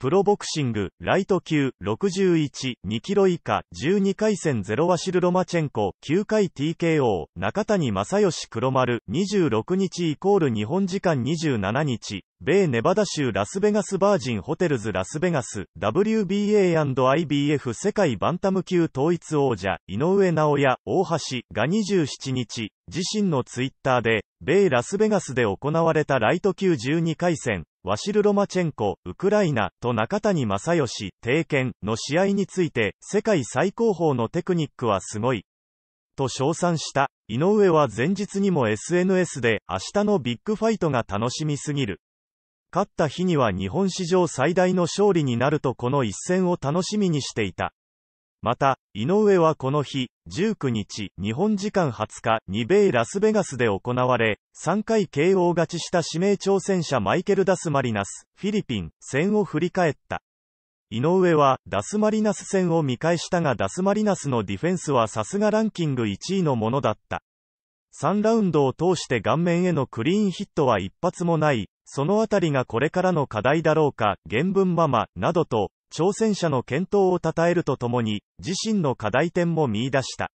プロボクシング、ライト級、61、2キロ以下、12回戦ゼロワシル・ロマチェンコ、9回 TKO、中谷正義黒丸、26日イコール日本時間27日、米ネバダ州ラスベガスバージンホテルズラスベガス WBA&IBF 世界バンタム級統一王者井上尚弥大橋が27日自身のツイッターで米ラスベガスで行われたライト級12回戦ワシル・ロマチェンコ、ウクライナ、と中谷正義、帝剣の試合について、世界最高峰のテクニックはすごい。と称賛した。井上は前日にも SNS で、明日のビッグファイトが楽しみすぎる。勝った日には日本史上最大の勝利になるとこの一戦を楽しみにしていた。また、井上はこの日、19日、日本時間20日、二米ラスベガスで行われ、3回 KO 勝ちした指名挑戦者マイケル・ダスマリナス、フィリピン、戦を振り返った。井上は、ダスマリナス戦を見返したがダスマリナスのディフェンスはさすがランキング1位のものだった。3ラウンドを通して顔面へのクリーンヒットは一発もない、そのあたりがこれからの課題だろうか、原文ママ、などと、挑戦者の検討を称えるとともに、自身の課題点も見出した。